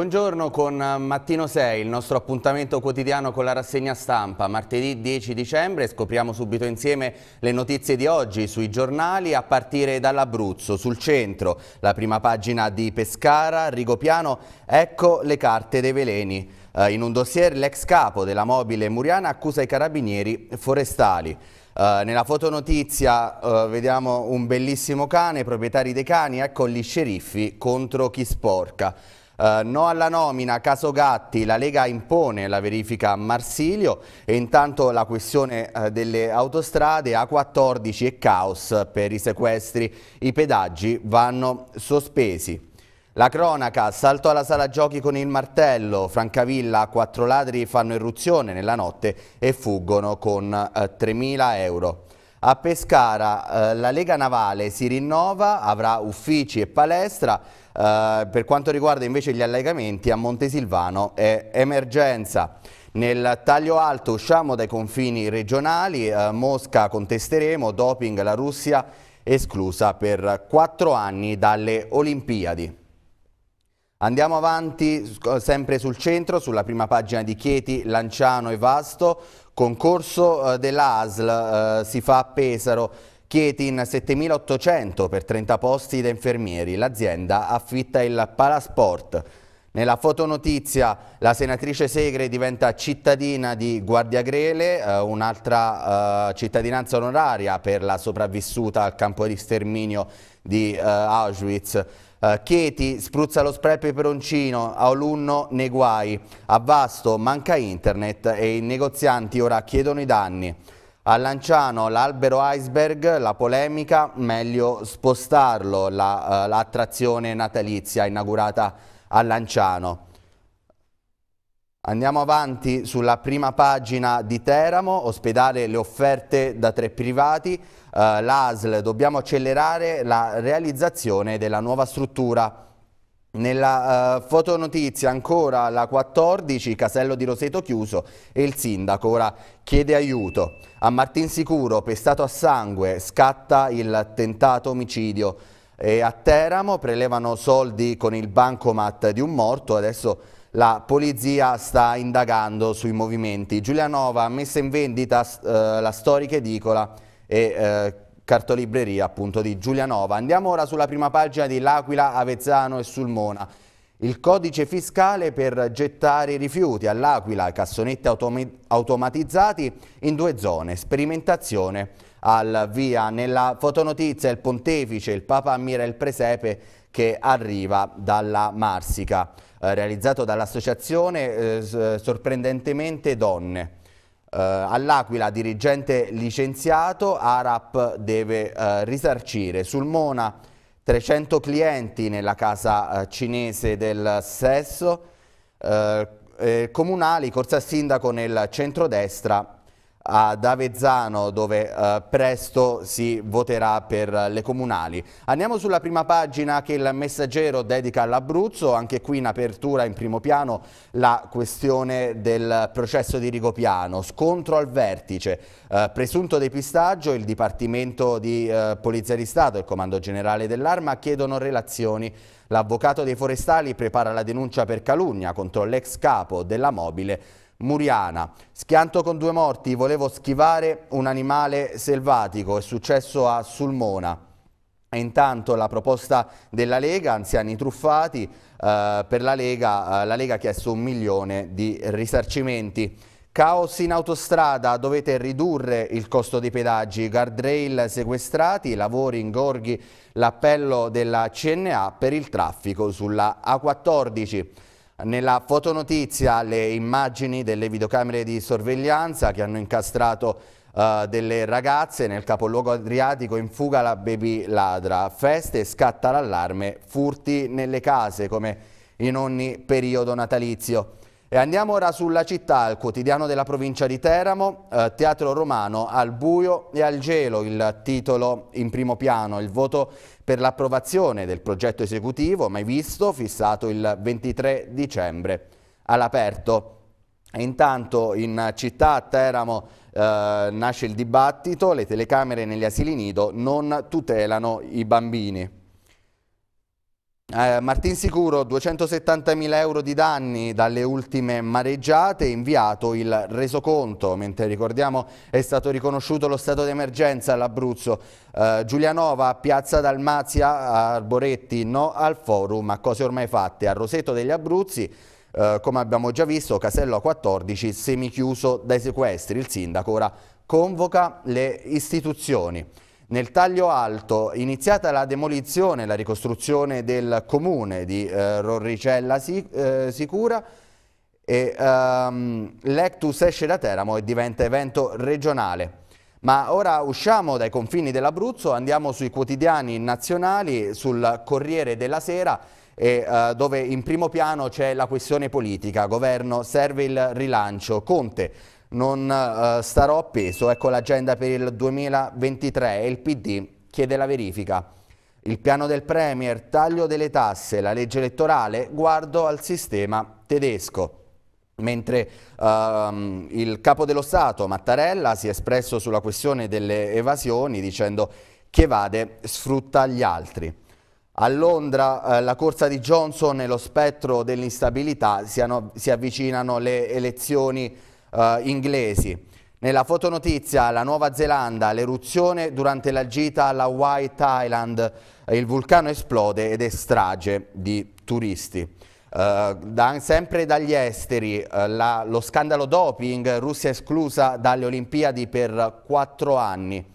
Buongiorno con eh, Mattino 6, il nostro appuntamento quotidiano con la rassegna stampa. Martedì 10 dicembre scopriamo subito insieme le notizie di oggi sui giornali a partire dall'Abruzzo, sul centro, la prima pagina di Pescara, Rigopiano, ecco le carte dei veleni. Eh, in un dossier l'ex capo della mobile Muriana accusa i carabinieri forestali. Uh, nella fotonotizia uh, vediamo un bellissimo cane, proprietari dei cani, ecco gli sceriffi contro chi sporca. Eh, no alla nomina, caso Gatti, la Lega impone la verifica a Marsilio e intanto la questione eh, delle autostrade A14 e caos per i sequestri, i pedaggi vanno sospesi. La cronaca, salto alla sala giochi con il martello, Francavilla, quattro ladri fanno irruzione nella notte e fuggono con eh, 3.000 euro. A Pescara eh, la Lega Navale si rinnova, avrà uffici e palestra, eh, per quanto riguarda invece gli allegamenti a Montesilvano è emergenza. Nel taglio alto usciamo dai confini regionali, eh, Mosca contesteremo, doping la Russia esclusa per quattro anni dalle Olimpiadi. Andiamo avanti sempre sul centro, sulla prima pagina di Chieti, Lanciano e Vasto, concorso eh, dell'ASL eh, si fa a Pesaro, Chietin 7800 per 30 posti da infermieri, l'azienda affitta il Palasport. Nella fotonotizia la senatrice Segre diventa cittadina di Guardiagrele, eh, un'altra eh, cittadinanza onoraria per la sopravvissuta al campo di sterminio di eh, Auschwitz. Eh, Chieti spruzza lo spray peperoncino, a Olunno nei guai, a Vasto manca internet e i negozianti ora chiedono i danni. A Lanciano l'albero iceberg, la polemica, meglio spostarlo, eh, l'attrazione la, uh, natalizia inaugurata a Lanciano. Andiamo avanti sulla prima pagina di Teramo, ospedale le offerte da tre privati, uh, eh, l'ASL, dobbiamo accelerare la realizzazione della nuova struttura. Nella uh, fotonotizia ancora la 14, Casello di Roseto chiuso e il sindaco ora chiede aiuto. A Martin Sicuro, pestato a sangue, scatta il tentato omicidio. E a Teramo prelevano soldi con il bancomat di un morto, adesso la polizia sta indagando sui movimenti. Giulianova ha messo in vendita uh, la storica edicola e uh, cartolibreria appunto di Giulianova. Andiamo ora sulla prima pagina di L'Aquila, Avezzano e Sulmona. Il codice fiscale per gettare i rifiuti all'Aquila, cassonetti automatizzati in due zone, sperimentazione al via. Nella fotonotizia il pontefice, il Papa ammira il presepe che arriva dalla Marsica, eh, realizzato dall'associazione eh, sorprendentemente donne. Uh, All'Aquila dirigente licenziato, ARAP deve uh, risarcire. Mona 300 clienti nella casa uh, cinese del Sesso, eh, comunali, corsa sindaco nel centrodestra ad Avezzano dove eh, presto si voterà per le comunali. Andiamo sulla prima pagina che il messaggero dedica all'Abruzzo, anche qui in apertura in primo piano la questione del processo di Rigopiano, scontro al vertice, eh, presunto depistaggio, il Dipartimento di eh, Polizia di Stato e il Comando Generale dell'Arma chiedono relazioni L'avvocato dei forestali prepara la denuncia per calunnia contro l'ex capo della mobile Muriana. Schianto con due morti, volevo schivare un animale selvatico, è successo a Sulmona. E intanto la proposta della Lega, anziani truffati, eh, per la Lega, eh, la Lega ha chiesto un milione di risarcimenti. Caos in autostrada, dovete ridurre il costo dei pedaggi, guardrail sequestrati, lavori ingorghi, l'appello della CNA per il traffico sulla A14. Nella fotonotizia le immagini delle videocamere di sorveglianza che hanno incastrato uh, delle ragazze nel capoluogo adriatico in fuga la baby ladra. Feste scatta l'allarme, furti nelle case come in ogni periodo natalizio. E andiamo ora sulla città, al quotidiano della provincia di Teramo, eh, Teatro Romano, al buio e al gelo, il titolo in primo piano, il voto per l'approvazione del progetto esecutivo mai visto, fissato il 23 dicembre all'aperto. Intanto in città a Teramo eh, nasce il dibattito, le telecamere negli asili nido non tutelano i bambini. Eh, Martin Sicuro, 270.000 euro di danni dalle ultime mareggiate, inviato il resoconto, mentre ricordiamo è stato riconosciuto lo stato d'emergenza all'Abruzzo. Eh, Giulianova, Piazza Dalmazia, Arboretti, no al forum, a cose ormai fatte, a Roseto degli Abruzzi, eh, come abbiamo già visto, Casello 14, semichiuso dai sequestri. Il sindaco ora convoca le istituzioni. Nel taglio alto, iniziata la demolizione e la ricostruzione del comune di eh, Rorricella eh, Sicura, e, um, l'Ectus esce da Teramo e diventa evento regionale. Ma ora usciamo dai confini dell'Abruzzo, andiamo sui quotidiani nazionali, sul Corriere della Sera, e, uh, dove in primo piano c'è la questione politica, governo, serve il rilancio, Conte, non eh, starò appeso, ecco l'agenda per il 2023 e il PD chiede la verifica. Il piano del Premier, taglio delle tasse, la legge elettorale, guardo al sistema tedesco. Mentre ehm, il capo dello Stato, Mattarella, si è espresso sulla questione delle evasioni dicendo che evade sfrutta gli altri. A Londra eh, la corsa di Johnson e lo spettro dell'instabilità si avvicinano le elezioni eh, inglesi. Nella fotonotizia la Nuova Zelanda, l'eruzione durante la gita alla White Island, eh, il vulcano esplode ed è strage di turisti. Uh, da, sempre dagli esteri, uh, la, lo scandalo doping, Russia esclusa dalle Olimpiadi per quattro anni.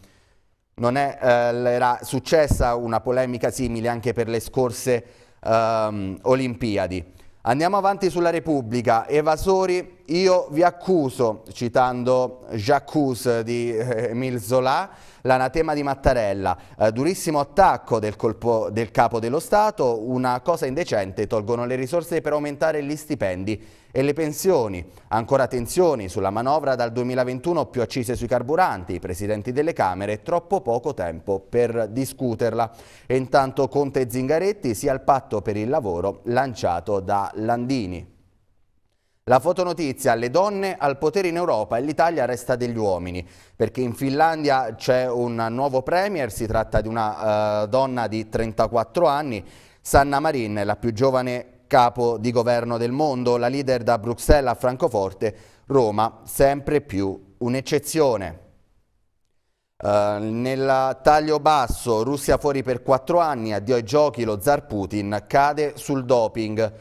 Non è, uh, era successa una polemica simile anche per le scorse ehm, Olimpiadi. Andiamo avanti sulla Repubblica. Evasori io vi accuso, citando J'accuse di eh, Emile Zola, l'anatema di Mattarella, eh, durissimo attacco del, colpo, del capo dello Stato, una cosa indecente, tolgono le risorse per aumentare gli stipendi e le pensioni, ancora tensioni sulla manovra dal 2021 più accise sui carburanti, i presidenti delle Camere, troppo poco tempo per discuterla. E intanto Conte e Zingaretti sia il patto per il lavoro lanciato da Landini. La fotonotizia, le donne al potere in Europa e l'Italia resta degli uomini, perché in Finlandia c'è un nuovo premier, si tratta di una uh, donna di 34 anni, Sanna Marin, la più giovane capo di governo del mondo, la leader da Bruxelles a Francoforte, Roma, sempre più un'eccezione. Uh, nel taglio basso, Russia fuori per 4 anni, addio ai giochi, lo zar Putin cade sul doping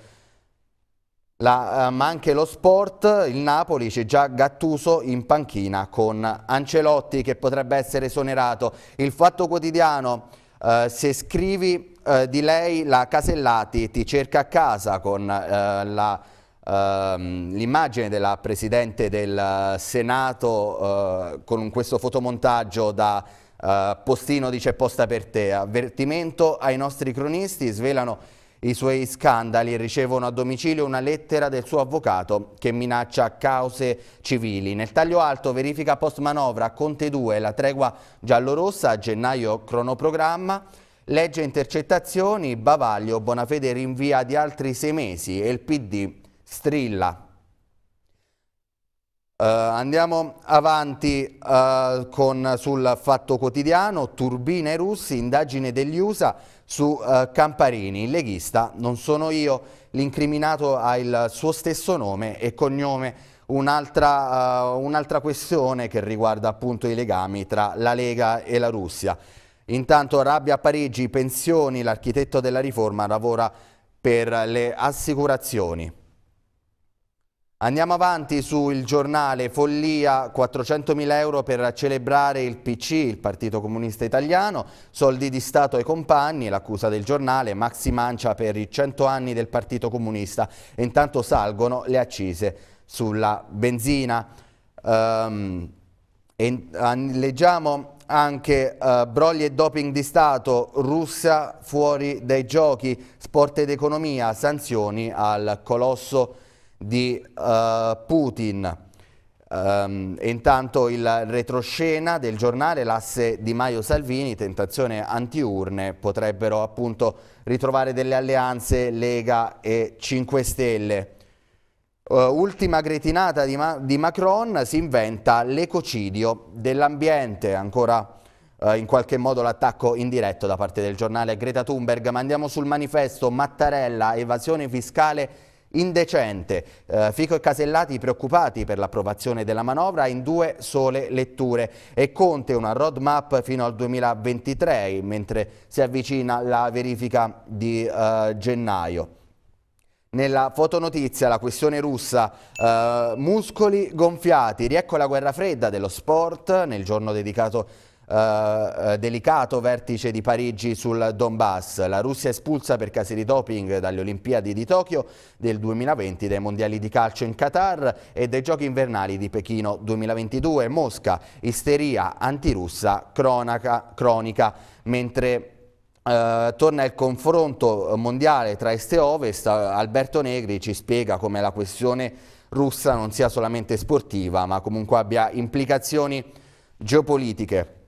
la, eh, ma anche lo sport, il Napoli c'è già Gattuso in panchina con Ancelotti che potrebbe essere esonerato. Il Fatto Quotidiano, eh, se scrivi eh, di lei la Casellati ti cerca a casa con eh, ehm, l'immagine della Presidente del eh, Senato eh, con questo fotomontaggio da Postino dice posta per te. Avvertimento ai nostri cronisti, svelano i suoi scandali ricevono a domicilio una lettera del suo avvocato che minaccia cause civili. Nel taglio alto verifica post manovra Conte 2, la tregua giallorossa a gennaio cronoprogramma, legge intercettazioni, bavaglio, Bonafede rinvia di altri sei mesi e il PD strilla. Uh, andiamo avanti uh, con, sul fatto quotidiano, turbine russi, indagine degli USA su uh, Camparini, il leghista, non sono io, l'incriminato ha il suo stesso nome e cognome. Un'altra un questione che riguarda appunto i legami tra la Lega e la Russia. Intanto rabbia a Parigi, pensioni, l'architetto della riforma lavora per le assicurazioni. Andiamo avanti sul giornale Follia, 400.000 euro per celebrare il PC, il Partito Comunista Italiano, soldi di Stato ai compagni, l'accusa del giornale, maxi mancia per i 100 anni del Partito Comunista. E intanto salgono le accise sulla benzina. Um, e, uh, leggiamo anche uh, brogli e doping di Stato, Russia fuori dai giochi, sport ed economia, sanzioni al colosso di uh, Putin. Um, intanto il retroscena del giornale, l'asse Di Maio Salvini, tentazione antiurne, potrebbero appunto ritrovare delle alleanze Lega e 5 Stelle. Uh, ultima gretinata di, Ma di, Macron, si inventa l'ecocidio dell'ambiente, ancora uh, in qualche modo l'attacco indiretto da parte del giornale Greta Thunberg. Ma andiamo sul manifesto Mattarella, evasione fiscale indecente. Eh, Fico e Casellati preoccupati per l'approvazione della manovra in due sole letture e Conte una roadmap fino al 2023 mentre si avvicina la verifica di eh, gennaio. Nella fotonotizia la questione russa, eh, muscoli gonfiati, riecco la guerra fredda dello sport nel giorno dedicato a eh, eh, delicato vertice di Parigi sul Donbass. La Russia espulsa per casi di doping dalle Olimpiadi di Tokyo del 2020, dai Mondiali di calcio in Qatar e dai Giochi invernali di Pechino 2022. Mosca, isteria antirussa cronaca, cronica, mentre Uh, torna il confronto mondiale tra Est e Ovest, Alberto Negri ci spiega come la questione russa non sia solamente sportiva ma comunque abbia implicazioni geopolitiche.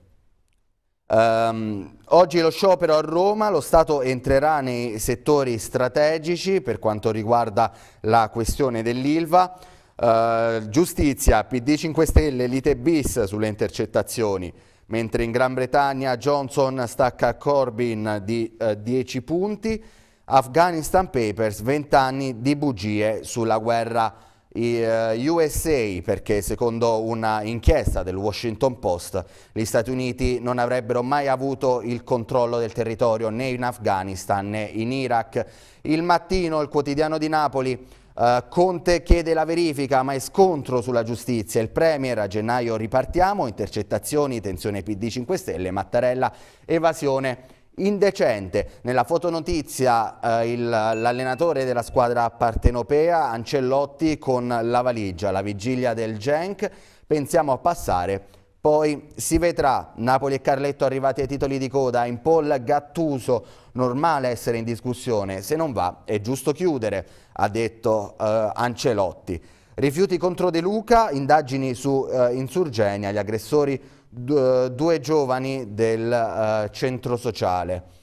Um, oggi lo sciopero a Roma, lo Stato entrerà nei settori strategici per quanto riguarda la questione dell'ILVA, uh, giustizia, PD 5 Stelle, lite bis sulle intercettazioni, mentre in Gran Bretagna Johnson stacca Corbyn di uh, eh, 10 punti, Afghanistan Papers 20 anni di bugie sulla guerra eh, USA perché secondo una inchiesta del Washington Post gli Stati Uniti non avrebbero mai avuto il controllo del territorio né in Afghanistan né in Iraq. Il mattino il quotidiano di Napoli eh, Conte chiede la verifica ma è scontro sulla giustizia. Il Premier a gennaio ripartiamo, intercettazioni, tensione PD 5 Stelle, Mattarella, evasione Indecente. Nella fotonotizia eh, l'allenatore della squadra partenopea Ancellotti con la valigia, la vigilia del Genk, pensiamo a passare. Poi si vedrà Napoli e Carletto arrivati ai titoli di coda, in Paul Gattuso, normale essere in discussione, se non va è giusto chiudere, ha detto eh, Ancelotti. Rifiuti contro De Luca, indagini su eh, Insurgenia, gli aggressori due giovani del uh, centro sociale.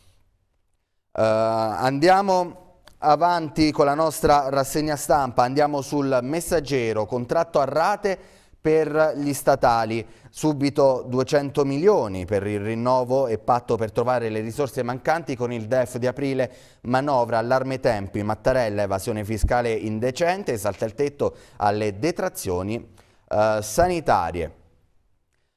Uh, andiamo avanti con la nostra rassegna stampa, andiamo sul messaggero, contratto a rate per gli statali, subito 200 milioni per il rinnovo e patto per trovare le risorse mancanti con il DEF di aprile, manovra, allarme tempi, Mattarella, evasione fiscale indecente, salta il tetto alle detrazioni eh, sanitarie.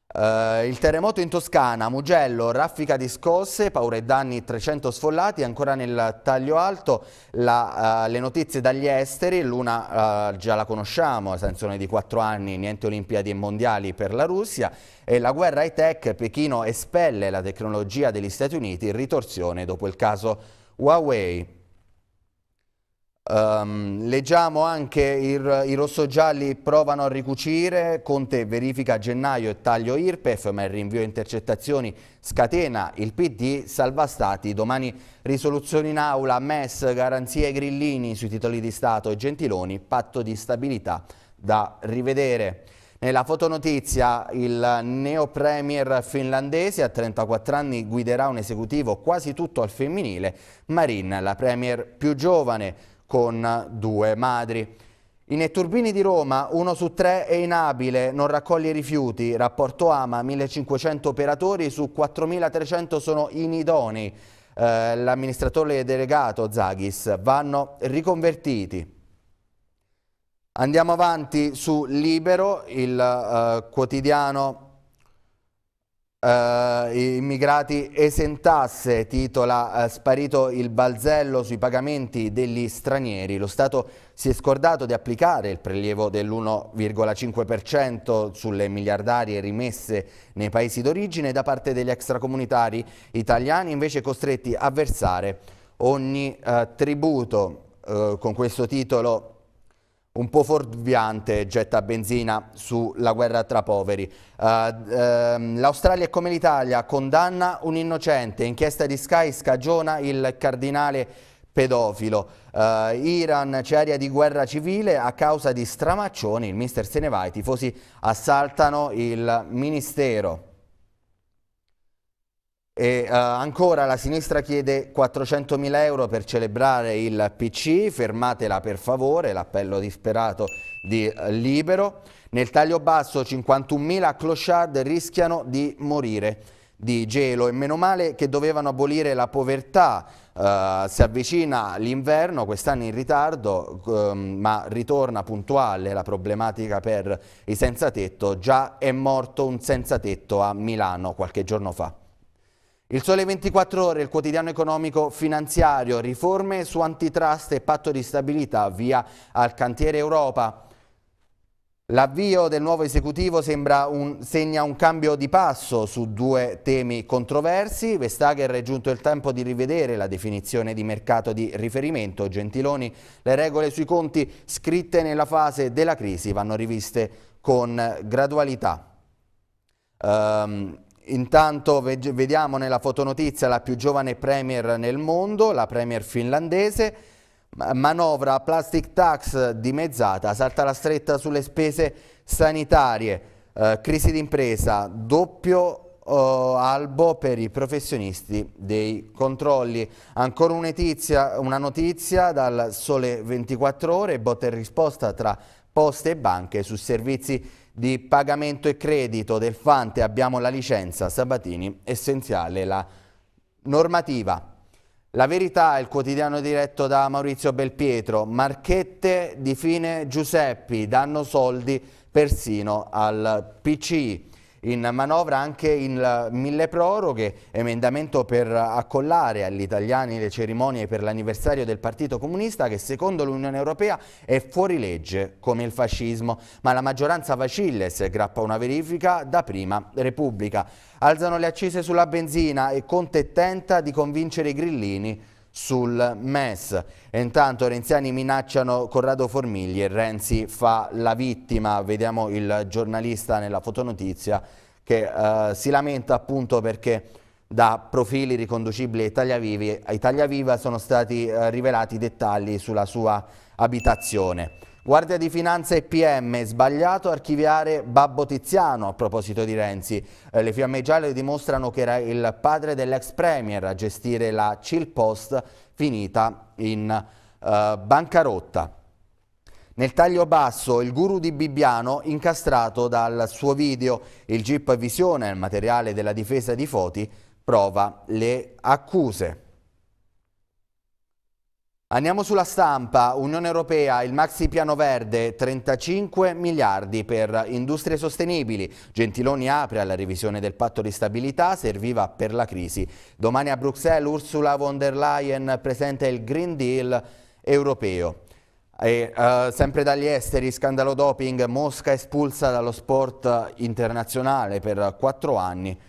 Uh, il terremoto in Toscana, Mugello, raffica di scosse, paura e danni, 300 sfollati, ancora nel taglio alto la, uh, le notizie dagli esteri, l'una uh, già la conosciamo, sanzione di 4 anni, niente Olimpiadi e Mondiali per la Russia e la guerra ai tech, Pechino espelle la tecnologia degli Stati Uniti in ritorsione dopo il caso Huawei. Um, leggiamo anche il, i rosso-gialli provano a ricucire, Conte verifica gennaio e taglio IRPEF ma il rinvio intercettazioni scatena il PD, salva stati, domani risoluzioni in aula, MES, garanzie grillini sui titoli di Stato e Gentiloni, patto di stabilità da rivedere. Nella fotonotizia il neo premier finlandese a 34 anni guiderà un esecutivo quasi tutto al femminile, Marin, la premier più giovane, con due madri. I netturbini di Roma, uno su tre è inabile, non raccoglie rifiuti. Rapporto AMA, 1500 operatori su 4300 sono inidoni. Eh, L'amministratore delegato Zaghis vanno riconvertiti. Andiamo avanti su Libero, il eh, quotidiano Uh, immigrati esentasse, titola uh, sparito il balzello sui pagamenti degli stranieri. Lo Stato si è scordato di applicare il prelievo dell'1,5% sulle miliardarie rimesse nei paesi d'origine da parte degli extracomunitari italiani, invece costretti a versare ogni uh, tributo. con questo titolo un po' forviante getta benzina sulla guerra tra poveri. Uh, ehm, L'Australia è come l'Italia, condanna un innocente, inchiesta di Sky scagiona il cardinale pedofilo. Uh, Iran c'è aria di guerra civile a causa di stramaccioni, il mister se ne va, i tifosi assaltano il ministero. E, uh, ancora la sinistra chiede 400.000 euro per celebrare il PC, fermatela per favore, l'appello disperato di uh, Libero. Nel taglio basso 51.000 clochard rischiano di morire di gelo e meno male che dovevano abolire la povertà. Uh, si avvicina l'inverno, quest'anno in ritardo, um, ma ritorna puntuale la problematica per i senza tetto. Già è morto un senza tetto a Milano qualche giorno fa. Il Sole 24 Ore, il quotidiano economico finanziario, riforme su antitrust e patto di stabilità via al cantiere Europa. L'avvio del nuovo esecutivo sembra un, segna un cambio di passo su due temi controversi. Vestager è giunto il tempo di rivedere la definizione di mercato di riferimento. Gentiloni, le regole sui conti scritte nella fase della crisi vanno riviste con gradualità. Um, Intanto vediamo nella fotonotizia la più giovane premier nel mondo, la premier finlandese, manovra plastic tax dimezzata, salta la stretta sulle spese sanitarie, eh, crisi d'impresa, doppio Uh, albo per i professionisti dei controlli. Ancora un etizia, una notizia dal sole 24 ore, botta e risposta tra poste e banche su servizi di pagamento e credito del Fante abbiamo la licenza Sabatini, essenziale la normativa. La verità è il quotidiano diretto da Maurizio Belpietro, marchette di fine Giuseppi danno soldi persino al PCI in manovra anche il mille proroghe, emendamento per accollare agli italiani le cerimonie per l'anniversario del Partito Comunista che secondo l'Unione Europea è fuori legge come il fascismo, ma la maggioranza vacille vacilles grappa una verifica da prima Repubblica. Alzano le accise sulla benzina e Conte tenta di convincere i grillini sul MES. E intanto renziani minacciano Corrado Formigli e Renzi fa la vittima. Vediamo il giornalista nella fotonotizia che eh, si lamenta appunto perché da profili riconducibili a Italia, Vivi, a Italia Viva sono stati eh, rivelati dettagli sulla sua abitazione. Guardia di Finanza e PM, sbagliato archiviare Babbo Tiziano a proposito di Renzi. Eh, le fiamme gialle dimostrano che era il padre dell'ex premier a gestire la Chill Post finita in eh, bancarotta. Nel taglio basso il guru di Bibbiano incastrato dal suo video, il Jeep Visione, il materiale della difesa di Foti, prova le accuse. Andiamo sulla stampa, Unione Europea, il maxi piano verde, 35 miliardi per industrie sostenibili. Gentiloni apre alla revisione del patto di stabilità, serviva per la crisi. Domani a Bruxelles Ursula von der Leyen presenta il Green Deal europeo. E, uh, sempre dagli esteri, scandalo doping, Mosca espulsa dallo sport internazionale per quattro anni.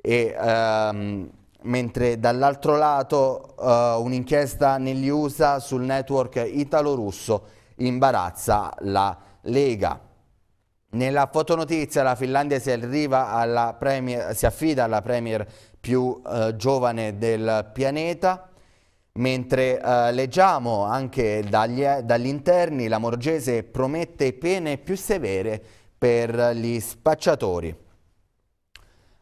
E, um, mentre dall'altro lato uh, un'inchiesta negli USA sul network italo-russo imbarazza la Lega. Nella fotonotizia la Finlandia si, premier, si affida alla premier più uh, giovane del pianeta, mentre uh, leggiamo anche dagli, dagli interni la Morgese promette pene più severe per gli spacciatori.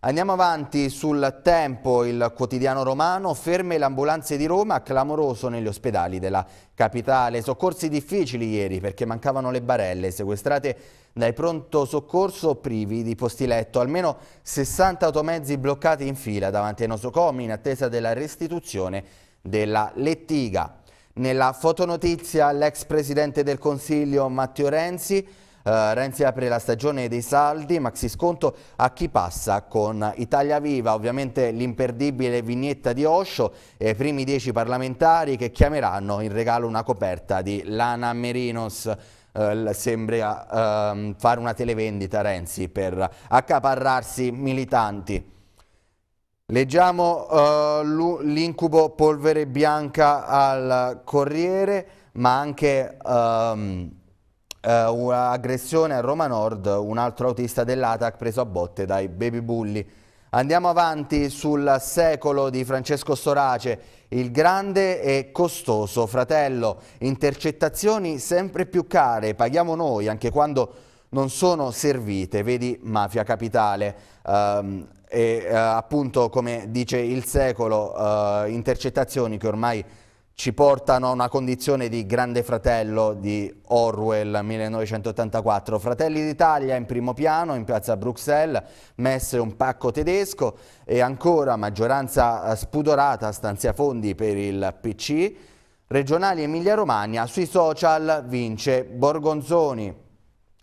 Andiamo avanti sul tempo, il quotidiano romano, ferme le ambulanze di Roma, clamoroso negli ospedali della capitale. Soccorsi difficili ieri perché mancavano le barelle, sequestrate dai pronto soccorso privi di posti letto. Almeno 60 automezzi bloccati in fila davanti ai nosocomi in attesa della restituzione della lettiga. Nella fotonotizia l'ex presidente del Consiglio Matteo Renzi eh, Renzi apre la stagione dei saldi, maxi sconto a chi passa con Italia Viva, ovviamente l'imperdibile vignetta di Osho e i primi dieci parlamentari che chiameranno in regalo una coperta di Lana Merinos. Uh, sembra uh, fare una televendita Renzi per accaparrarsi militanti. Leggiamo uh, l'incubo polvere bianca al Corriere, ma anche... Um eh, un'aggressione a Roma Nord, un altro autista dell'ATAC preso a botte dai baby bulli. Andiamo avanti sul secolo di Francesco Storace, il grande e costoso fratello. Intercettazioni sempre più care, paghiamo noi anche quando non sono servite, vedi Mafia Capitale. Um, e uh, appunto come dice il secolo, uh, intercettazioni che ormai ci portano a una condizione di grande fratello di Orwell 1984. Fratelli d'Italia in primo piano in piazza Bruxelles, messe un pacco tedesco e ancora maggioranza eh, spudorata stanzia fondi per il PC. Regionali Emilia Romagna, sui social vince Borgonzoni,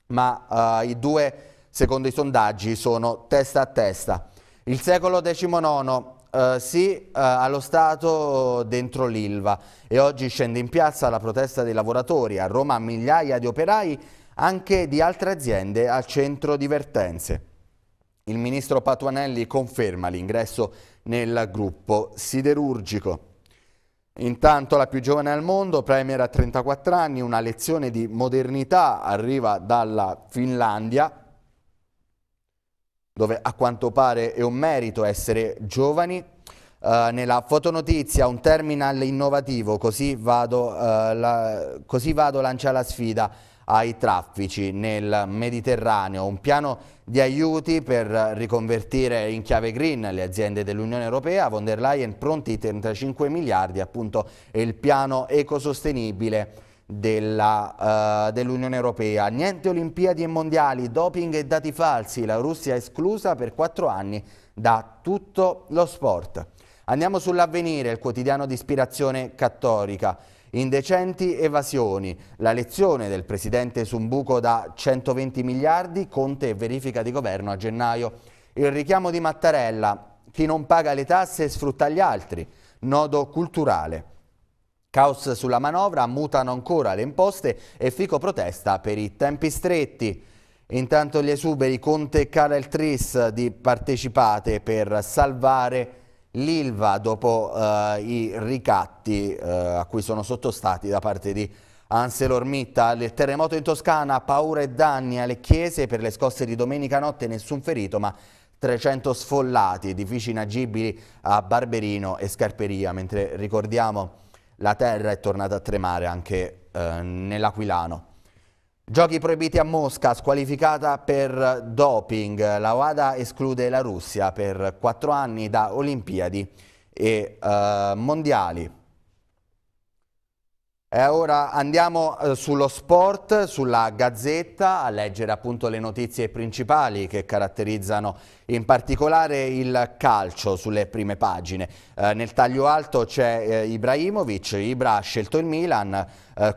ma eh, i due secondo i sondaggi sono testa a testa. Il secolo XIX Uh, sì uh, allo Stato dentro l'Ilva e oggi scende in piazza la protesta dei lavoratori. A Roma migliaia di operai anche di altre aziende al centro di vertenze. Il ministro Patuanelli conferma l'ingresso nel gruppo siderurgico. Intanto la più giovane al mondo, Premier a 34 anni, una lezione di modernità arriva dalla Finlandia dove a quanto pare è un merito essere giovani. Uh, nella fotonotizia un terminal innovativo, così vado, uh, la, così vado lancia la sfida ai traffici nel Mediterraneo, un piano di aiuti per riconvertire in chiave green le aziende dell'Unione Europea, von der Leyen pronti 35 miliardi, appunto e il piano ecosostenibile eh, dell'Unione uh, dell Europea. Niente Olimpiadi e Mondiali, doping e dati falsi, la Russia esclusa per quattro anni da tutto lo sport. Andiamo sull'avvenire, il quotidiano di ispirazione cattolica. Indecenti evasioni, la lezione del presidente su un buco da 120 miliardi, Conte e verifica di governo a gennaio. Il richiamo di Mattarella, chi non paga le tasse sfrutta gli altri, nodo culturale. Caos sulla manovra, mutano ancora le imposte e Fico protesta per i tempi stretti. Intanto gli esuberi Conte e il tris di partecipate per salvare l'Ilva dopo eh, i ricatti eh, a cui sono sottostati da parte di ArcelorMittal. Il terremoto in Toscana, paura e danni alle chiese per le scosse di domenica notte, nessun ferito ma 300 sfollati, edifici inagibili a Barberino e Scarperia, mentre ricordiamo la terra è tornata a tremare anche eh, nell'Aquilano. Giochi proibiti a Mosca, squalificata per doping. La WADA esclude la Russia per quattro anni da Olimpiadi e eh, Mondiali. Eh, ora andiamo eh, sullo sport, sulla Gazzetta, a leggere appunto le notizie principali che caratterizzano in particolare il calcio sulle prime pagine. Eh, nel taglio alto c'è eh, Ibrahimovic, Ibra ha scelto il Milan,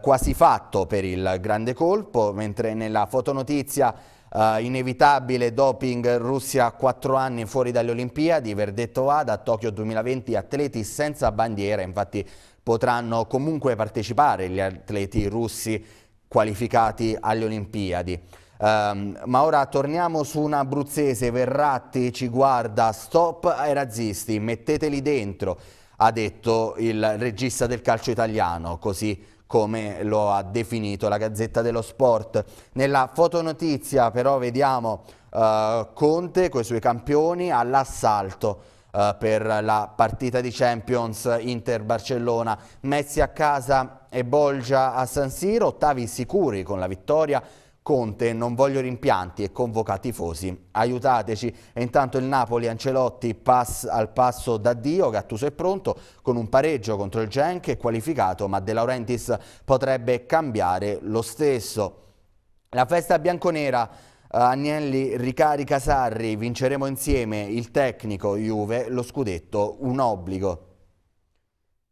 quasi fatto per il grande colpo, mentre nella fotonotizia Uh, inevitabile doping Russia quattro anni fuori dalle Olimpiadi, verdetto A da Tokyo 2020 atleti senza bandiera, infatti potranno comunque partecipare gli atleti russi qualificati alle Olimpiadi. Um, ma ora torniamo su un abruzzese, Verratti ci guarda, stop ai razzisti, metteteli dentro, ha detto il regista del calcio italiano, così come lo ha definito la Gazzetta dello Sport. Nella fotonotizia però vediamo uh, Conte con i suoi campioni all'assalto eh, per la partita di Champions Inter-Barcellona. Messi a casa e Bolgia a San Siro, ottavi sicuri con la vittoria. Conte, non voglio rimpianti e convoca tifosi, aiutateci. E intanto il Napoli, Ancelotti pass al passo d'addio, Gattuso è pronto, con un pareggio contro il Genk è qualificato, ma De Laurentiis potrebbe cambiare lo stesso. La festa bianconera Agnelli ricarica Sarri, vinceremo insieme il tecnico Juve, lo scudetto un obbligo.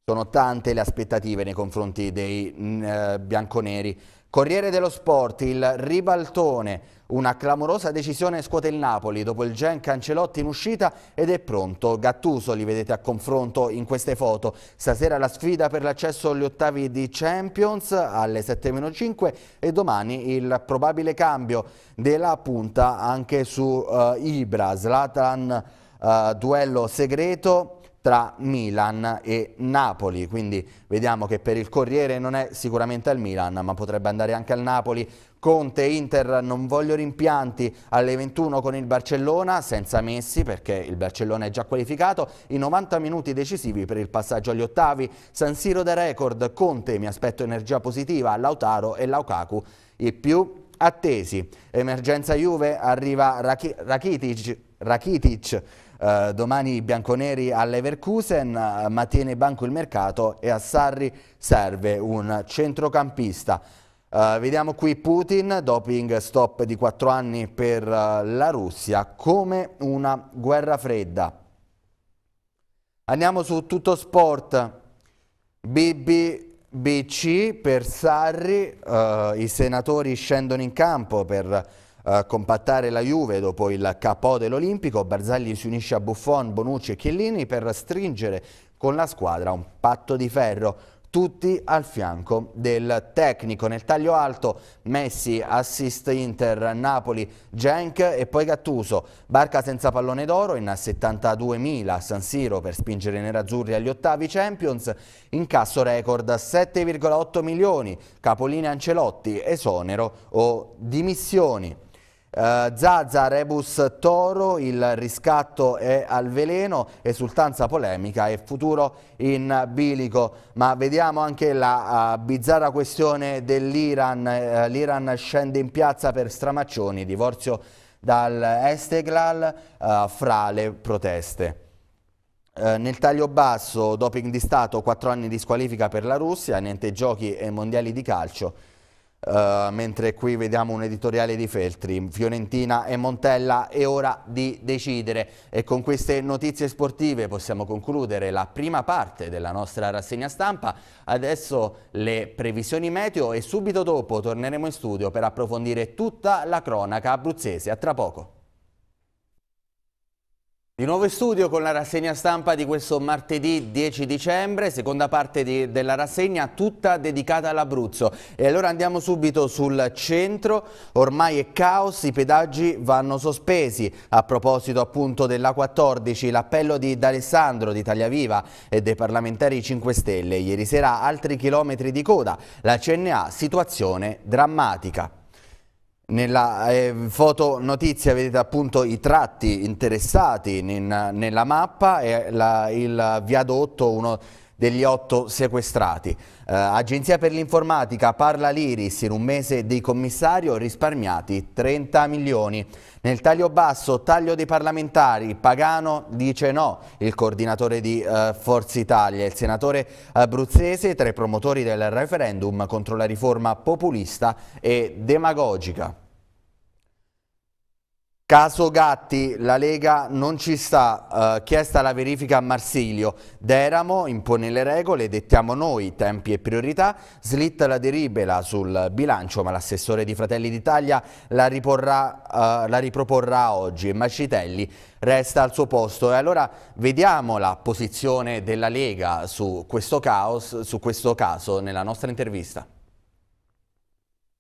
Sono tante le aspettative nei confronti dei eh, bianconeri Corriere dello Sport, il ribaltone, una clamorosa decisione scuote il Napoli dopo il Gen Cancelotti in uscita ed è pronto. Gattuso li vedete a confronto in queste foto. Stasera la sfida per l'accesso agli ottavi di Champions alle 7.05 e domani il probabile cambio della punta anche su uh, Ibra, Zlatan uh, duello segreto tra Milan e Napoli, quindi vediamo che per il Corriere non è sicuramente al Milan, ma potrebbe andare anche al Napoli. Conte, Inter, non voglio rimpianti alle 21 con il Barcellona, senza Messi perché il Barcellona è già qualificato, i 90 minuti decisivi per il passaggio agli ottavi, San Siro da record, Conte, mi aspetto energia positiva, Lautaro e Laukaku, i più attesi. Emergenza Juve, arriva Rakitic, Rakitic eh, domani i bianconeri all'Everkusen, eh, ma tiene banco il mercato e a Sarri serve un centrocampista. Uh, vediamo qui Putin, doping stop di 4 anni per uh, la Russia, come una guerra fredda. Andiamo su tutto sport, BBBC per Sarri, uh, i senatori scendono in campo per eh, compattare la Juve dopo il capò dell'Olimpico, Barzagli si unisce a Buffon, Bonucci e Chiellini per stringere con la squadra un patto di ferro tutti al fianco del tecnico. Nel taglio alto Messi, assist Inter, Napoli, Genk e poi Gattuso. Barca senza pallone d'oro in 72.000 a San Siro per spingere i nerazzurri agli ottavi Champions. Incasso record 7,8 milioni, capolinea Ancelotti, esonero o dimissioni. Uh, Zaza, Rebus Toro, il riscatto è al veleno, esultanza polemica e futuro in bilico. Ma vediamo anche la uh, bizzarra questione dell'Iran. Uh, L'Iran scende in piazza per stramaccioni, divorzio dal Esteglal fra le proteste. nel taglio basso, doping di Stato, 4 anni di squalifica per la Russia, niente giochi e mondiali di calcio. Eh, mentre qui vediamo un editoriale di Feltri, Fiorentina e Montella è ora di decidere e con queste notizie sportive possiamo concludere la prima parte della nostra rassegna stampa, adesso le previsioni meteo e subito dopo torneremo in studio per approfondire tutta la cronaca abruzzese, a tra poco. Di nuovo in studio con la rassegna stampa di questo martedì 10 dicembre, seconda parte di, della rassegna tutta dedicata all'Abruzzo. E allora andiamo subito sul centro, ormai è caos, i pedaggi vanno sospesi. A proposito appunto della 14, l'appello di D'Alessandro di Tagliaviva e dei parlamentari 5 Stelle. Ieri sera altri chilometri di coda, la CNA situazione drammatica. Nella eh, foto notizia vedete appunto i tratti interessati in, nella mappa e la, il viadotto, uno degli otto sequestrati. Eh, Agenzia per l'informatica parla l'Iris in un mese dei commissari risparmiati 30 milioni. Nel taglio basso, taglio dei parlamentari, Pagano dice no, il coordinatore di eh, Forza Italia, il senatore abruzzese tra i promotori del referendum contro la riforma populista e demagogica. Caso Gatti, la Lega non ci sta, eh, chiesta la verifica a Marsilio, Deramo impone le regole, dettiamo noi tempi e priorità, slitta la deribela sul bilancio ma l'assessore di Fratelli d'Italia la, eh, la, riproporrà oggi, Macitelli resta al suo posto e allora vediamo la posizione della Lega su questo, caos, su questo caso nella nostra intervista.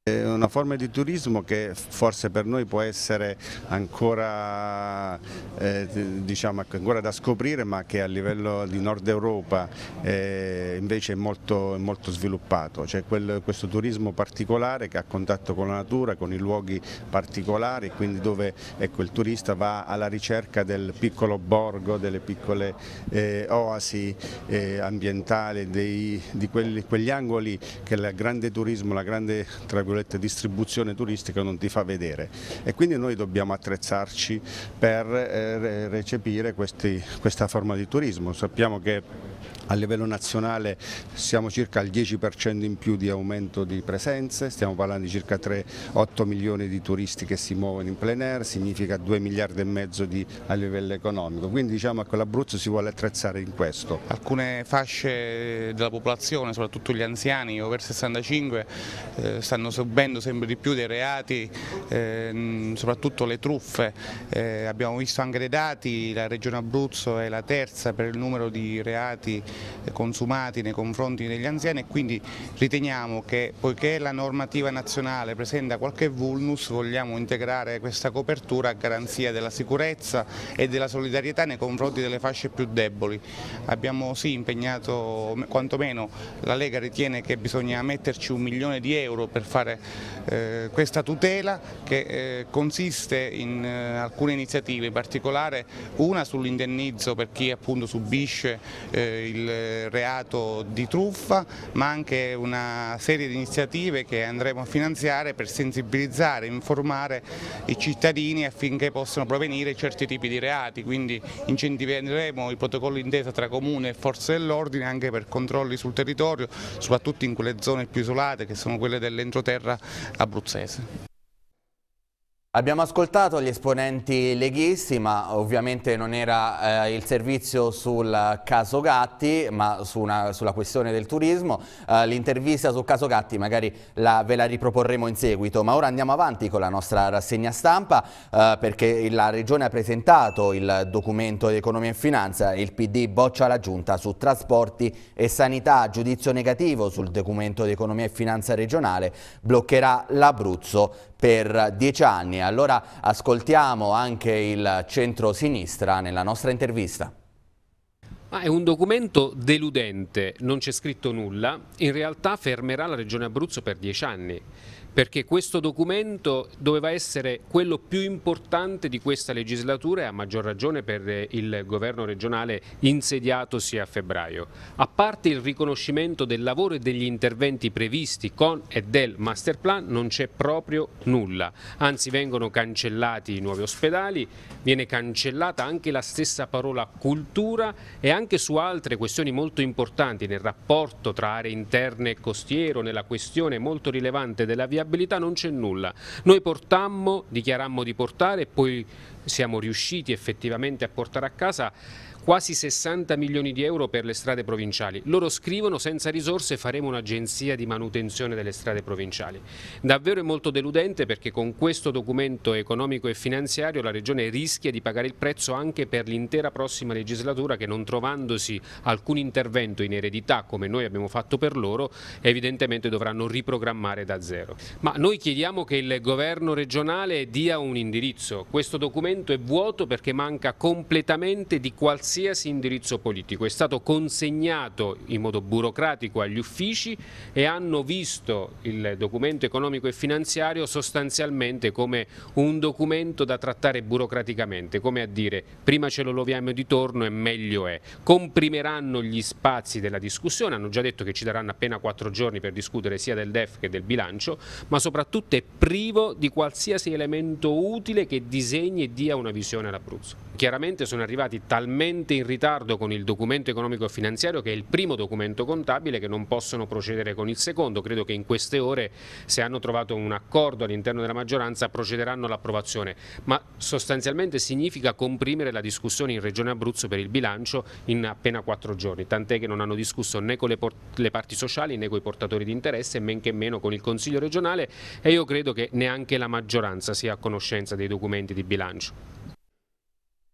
È una forma di turismo che forse per noi può essere ancora, eh, diciamo, ecco, ancora da scoprire ma che a livello di nord Europa eh, invece è molto, molto sviluppato, c'è questo turismo particolare che ha contatto con la natura, con i luoghi particolari, quindi dove ecco, il turista va alla ricerca del piccolo borgo, delle piccole eh, oasi eh, ambientali, dei, di quelli, quegli angoli che il grande turismo, la grande tra virgolette, distribuzione turistica non ti fa vedere e quindi noi dobbiamo attrezzarci per eh, recepire questi, questa forma di turismo. Sappiamo che a livello nazionale siamo circa al 10% in più di aumento di presenze, stiamo parlando di circa 3, 8 milioni di turisti che si muovono in plein air, significa 2 miliardi e mezzo di, a livello economico, quindi diciamo che l'Abruzzo si vuole attrezzare in questo. Alcune fasce della popolazione, soprattutto gli anziani over 65, eh, stanno seguendo subendo sempre di più dei reati, eh, soprattutto le truffe, eh, abbiamo visto anche dei dati, la Regione Abruzzo è la terza per il numero di reati eh, consumati nei confronti degli anziani e quindi riteniamo che poiché la normativa nazionale presenta qualche vulnus vogliamo integrare questa copertura a garanzia della sicurezza e della solidarietà nei confronti delle fasce più deboli. Abbiamo sì impegnato, quantomeno la Lega ritiene che bisogna metterci un milione di euro per fare garantire eh, questa tutela che eh, consiste in eh, alcune iniziative, in particolare una sull'indennizzo per chi appunto subisce eh, il reato di truffa, ma anche una serie di iniziative che andremo a finanziare per sensibilizzare, informare i cittadini affinché possano provenire certi tipi di reati, quindi incentiveremo il protocollo intesa tra comune e forze dell'ordine anche per controlli sul territorio, soprattutto in quelle zone più isolate che sono quelle dell'entroterra terra abruzzese. Abbiamo ascoltato gli esponenti leghisti, ma ovviamente non era eh, il servizio sul caso Gatti, ma su una, sulla questione del turismo. Eh, L'intervista sul caso Gatti magari la, ve la riproporremo in seguito, ma ora andiamo avanti con la nostra rassegna stampa eh, perché la Regione ha presentato il documento di economia e finanza, il PD boccia la giunta su trasporti e sanità, giudizio negativo sul documento di economia e finanza regionale, bloccherà l'Abruzzo per dieci anni. Allora ascoltiamo anche il centro-sinistra nella nostra intervista. Ah, è un documento deludente, non c'è scritto nulla, in realtà fermerà la Regione Abruzzo per dieci anni perché questo documento doveva essere quello più importante di questa legislatura e a maggior ragione per eh, il governo regionale insediatosi a febbraio. A parte il riconoscimento del lavoro e degli interventi previsti con e del master plan non c'è proprio nulla, anzi vengono cancellati i nuovi ospedali, viene cancellata anche la stessa parola cultura e anche su altre questioni molto importanti nel rapporto tra aree interne e costiero, nella questione molto rilevante della via viabilità non c'è nulla. Noi portammo, dichiarammo di portare e poi siamo riusciti effettivamente a portare a casa Quasi 60 milioni di euro per le strade provinciali. Loro scrivono senza risorse faremo un'agenzia di manutenzione delle strade provinciali. Davvero è molto deludente perché con questo documento economico e finanziario la Regione rischia di pagare il prezzo anche per l'intera prossima legislatura che non trovandosi alcun intervento in eredità come noi abbiamo fatto per loro evidentemente dovranno riprogrammare da zero. Ma noi chiediamo che il governo regionale dia un indirizzo. Questo documento è vuoto perché manca completamente di qualsiasi qualsiasi indirizzo politico, è stato consegnato in modo burocratico agli uffici e hanno visto il documento economico e finanziario sostanzialmente come un documento da trattare burocraticamente, come a dire prima ce lo loviamo di torno e meglio è. Comprimeranno gli spazi della discussione, hanno già detto che ci daranno appena quattro giorni per discutere sia del DEF che del bilancio, ma soprattutto è privo di qualsiasi elemento utile che disegni e dia una visione all'Abruzzo chiaramente sono arrivati talmente in ritardo con il documento economico e finanziario che è il primo documento contabile che non possono procedere con il secondo, credo che in queste ore se hanno trovato un accordo all'interno della maggioranza procederanno all'approvazione, ma sostanzialmente significa comprimere la discussione in Regione Abruzzo per il bilancio in appena quattro giorni, tant'è che non hanno discusso né con le, le parti sociali né con i portatori di interesse, men che meno con il Consiglio regionale e io credo che neanche la maggioranza sia a conoscenza dei documenti di bilancio.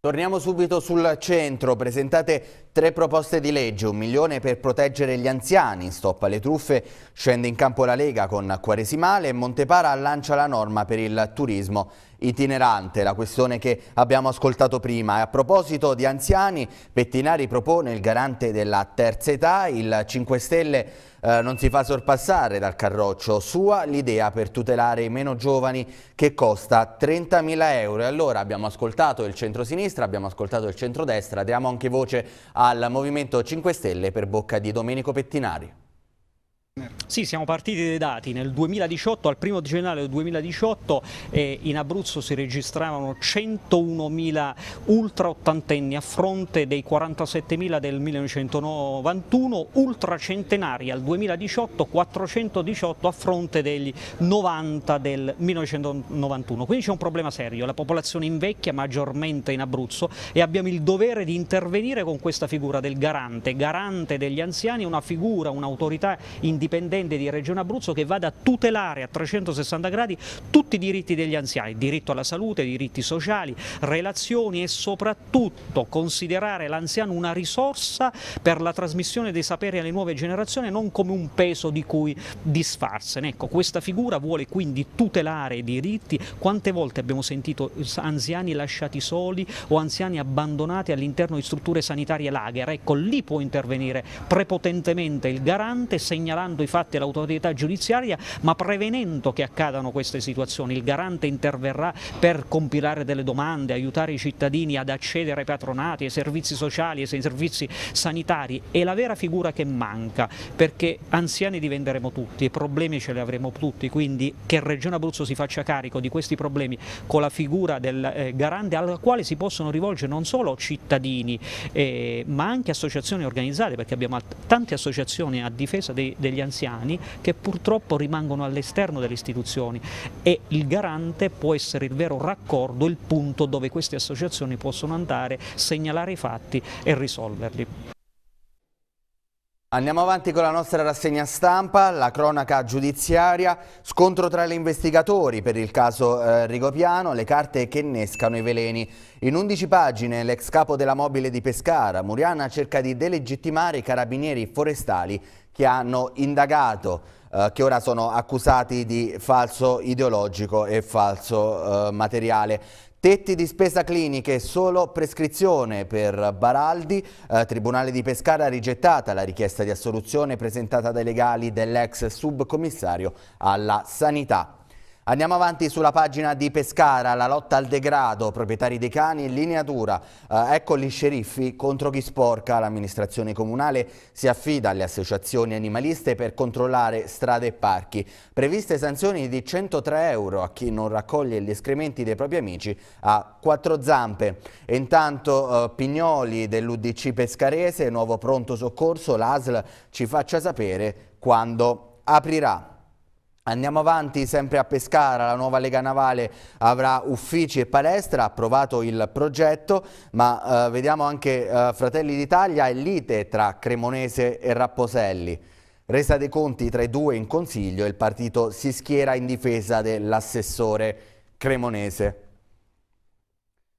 Torniamo subito sul centro, presentate tre proposte di legge, un milione per proteggere gli anziani, stoppa le truffe, scende in campo la Lega con Quaresimale e Montepara lancia la norma per il turismo itinerante, la questione che abbiamo ascoltato prima. E a proposito di anziani, Pettinari propone il garante della terza età, il 5 Stelle eh, non si fa sorpassare dal carroccio, sua l'idea per tutelare i meno giovani che costa 30.000 euro. E allora abbiamo ascoltato il centro-sinistra, abbiamo ascoltato il centro-destra, diamo anche voce al Movimento 5 Stelle per bocca di Domenico Pettinari. Sì, siamo partiti dai dati. Nel 2018, al primo gennaio del 2018, eh, in Abruzzo si registravano 101.000 ultra ottantenni a fronte dei 47.000 del 1991, ultra centenari al 2018, 418 a fronte degli 90 del 1991. Quindi c'è un problema serio, la popolazione invecchia maggiormente in Abruzzo e abbiamo il dovere di intervenire con questa figura del garante, garante degli anziani, una figura, un'autorità indipendente indipendente di Regione Abruzzo che vada a tutelare a 360 gradi tutti i diritti degli anziani, diritto alla salute, diritti sociali, relazioni e soprattutto considerare l'anziano una risorsa per la trasmissione dei saperi alle nuove generazioni non come un peso di cui disfarsene. Ecco, questa figura vuole quindi tutelare i diritti. Quante volte abbiamo sentito anziani lasciati soli o anziani abbandonati all'interno di strutture sanitarie lager? Ecco, lì può intervenire prepotentemente il garante segnalando segnalando i fatti all'autorità giudiziaria, ma prevenendo che accadano queste situazioni. Il garante interverrà per compilare delle domande, aiutare i cittadini ad accedere ai patronati, ai servizi sociali, ai servizi sanitari. È la vera figura che manca, perché anziani diventeremo tutti e problemi ce li avremo tutti, quindi che Regione Abruzzo si faccia carico di questi problemi con la figura del eh, garante al quale si possono rivolgere non solo cittadini, eh, ma anche associazioni organizzate, perché abbiamo tante associazioni a difesa dei, degli degli anziani che purtroppo rimangono all'esterno delle istituzioni e il garante può essere il vero raccordo, il punto dove queste associazioni possono andare, segnalare i fatti e risolverli. Andiamo avanti con la nostra rassegna stampa, la cronaca giudiziaria, scontro tra gli investigatori per il caso eh, Rigopiano, le carte che innescano i veleni. In 11 pagine l'ex capo della mobile di Pescara, Muriana, cerca di delegittimare i carabinieri forestali che hanno indagato eh, che ora sono accusati di falso ideologico e falso eh, materiale. Tetti di spesa cliniche, solo prescrizione per Baraldi, eh, Tribunale di Pescara ha rigettata la richiesta di assoluzione presentata dai legali dell'ex subcommissario alla sanità. Andiamo avanti sulla pagina di Pescara, la lotta al degrado, proprietari dei cani in linea dura. Eh, ecco gli sceriffi contro chi sporca. L'amministrazione comunale si affida alle associazioni animaliste per controllare strade e parchi. Previste sanzioni di 103 euro a chi non raccoglie gli escrementi dei propri amici a quattro zampe. E intanto eh, Pignoli dell'Udc Pescarese, nuovo pronto soccorso, l'ASL ci faccia sapere quando aprirà. Andiamo avanti sempre a Pescara, la nuova Lega Navale avrà uffici e palestra, approvato il progetto, ma eh, vediamo anche eh, Fratelli d'Italia e lite tra Cremonese e Rapposelli. Resa dei conti tra i due in consiglio, il partito si schiera in difesa dell'assessore cremonese.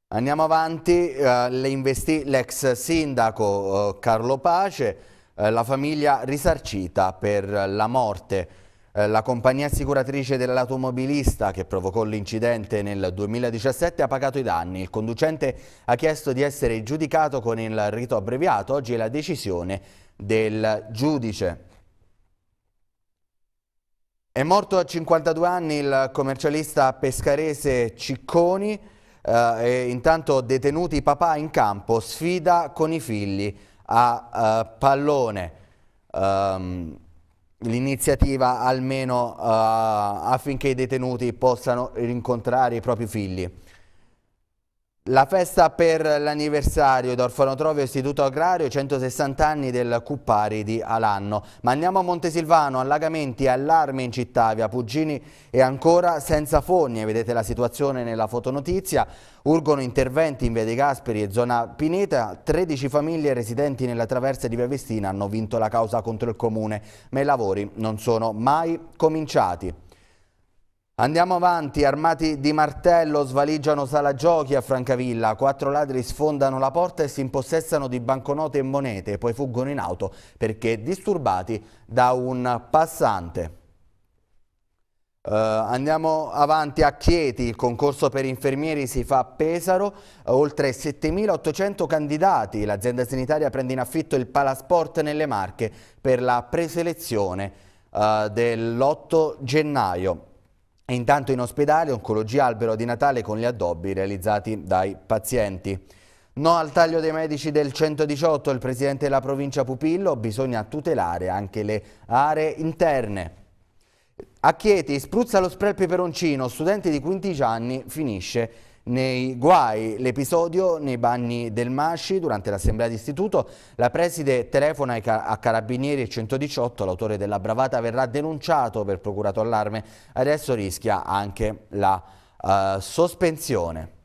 Andiamo avanti, eh, le investì l'ex sindaco eh, Carlo Pace, eh, la famiglia risarcita per la morte eh, la compagnia assicuratrice dell'automobilista che provocò l'incidente nel 2017 ha pagato i danni. Il conducente ha chiesto di essere giudicato con il rito abbreviato. Oggi è la decisione del giudice. È morto a 52 anni il commercialista pescarese Cicconi. Eh, intanto detenuti papà in campo, sfida con i figli a eh, pallone. Um, l'iniziativa almeno uh, affinché i detenuti possano rincontrare i propri figli. La festa per l'anniversario d'Orfanotrovio Istituto Agrario, 160 anni del Cuppari di Alanno. Ma andiamo a Montesilvano, allagamenti, allarme in città, via Puggini e ancora senza fogne. Vedete la situazione nella fotonotizia. Urgono interventi in Via dei Gasperi e zona Pineta. 13 famiglie residenti nella traversa di Via Vestina hanno vinto la causa contro il comune, ma i lavori non sono mai cominciati. Andiamo avanti, armati di martello svaligiano sala giochi a Francavilla, quattro ladri sfondano la porta e si impossessano di banconote e monete, poi fuggono in auto perché disturbati da un passante. Uh, andiamo avanti a Chieti, il concorso per infermieri si fa a Pesaro, oltre 7.800 candidati, l'azienda sanitaria prende in affitto il Palasport nelle Marche per la preselezione uh, eh, dell'8 gennaio. E intanto in ospedale oncologia albero di Natale con gli addobbi realizzati dai pazienti. No al taglio dei medici del 118, il presidente della provincia Pupillo, bisogna tutelare anche le aree interne. A Chieti spruzza lo spray peperoncino, studente di 15 anni finisce nei guai l'episodio nei bagni del Masci durante l'assemblea d'istituto, la preside telefona a Carabinieri 118, l'autore della bravata verrà denunciato per procurato allarme, adesso rischia anche la uh, sospensione